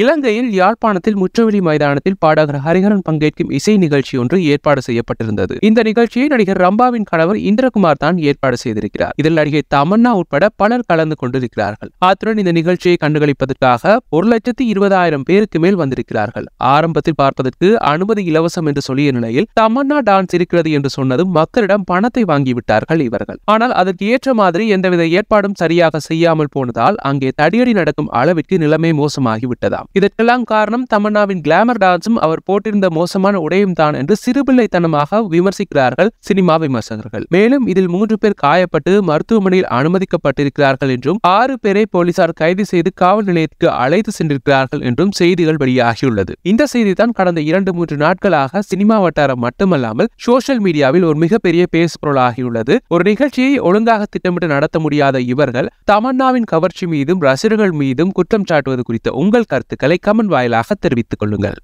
இலங்கையில் யாழ்ப்பாணத்தில் முற்றவெளி மைதானத்தில் பாடகர் ஹரிஹரன் பங்கேற்கும் இசை நிகழ்ச்சி ஒன்று ஏற்பாடு செய்யப்பட்டிருந்தது இந்த நிகழ்ச்சியை நடிகர் ரம்பாவின் கணவர் இந்திரகுமார் தான் ஏற்பாடு செய்திருக்கிறார் இதில் நடிகை தமன்னா உட்பட பலர் கலந்து கொண்டிருக்கிறார்கள் அத்துடன் இந்த நிகழ்ச்சியை கண்டுகளிப்பதற்காக ஒரு லட்சத்தி இருபதாயிரம் பேருக்கு மேல் வந்திருக்கிறார்கள் ஆரம்பத்தில் பார்ப்பதற்கு அனுமதி இலவசம் என்று சொல்லிய நிலையில் தமன்னா டான்ஸ் இருக்கிறது என்று சொன்னதும் மக்களிடம் பணத்தை வாங்கிவிட்டார்கள் இவர்கள் ஆனால் அதற்கு ஏற்ற மாதிரி எந்தவித ஏற்பாடும் சரியாக செய்யாமல் போனதால் அங்கே தடியடி நடக்கும் அளவிற்கு நிலைமை மோசமாகிவிட்டதாம் சொல்லலாம் இதற்கெல்லாம் காரணம் தமன்னாவின் கிளாமர் டான்ஸும் அவர் போட்டிருந்த மோசமான உடையும் தான் என்று சிறுபிள்ளைத்தனமாக விமர்சிக்கிறார்கள் சினிமா விமர்சகர்கள் மேலும் இதில் மூன்று பேர் காயப்பட்டு மருத்துவமனையில் அனுமதிக்கப்பட்டிருக்கிறார்கள் என்றும் ஆறு பேரை போலீசார் கைது செய்து காவல் நிலையத்துக்கு அழைத்து சென்றிருக்கிறார்கள் என்றும் செய்திகள் வெளியாகியுள்ளது இந்த செய்திதான் கடந்த இரண்டு மூன்று நாட்களாக சினிமா வட்டாரம் மட்டுமல்லாமல் சோசியல் மீடியாவில் ஒரு மிகப்பெரிய பேசுபொருளாகியுள்ளது ஒரு நிகழ்ச்சியை ஒழுங்காக திட்டமிட்டு நடத்த முடியாத இவர்கள் தமன்னாவின் கவர்ச்சி மீதும் ரசிகர்கள் மீதும் குற்றம் சாட்டுவது குறித்த உங்கள் கருத்து கருத்துக்களை கமெண்ட் வாயிலாக தெரிவித்துக் கொள்ளுங்கள்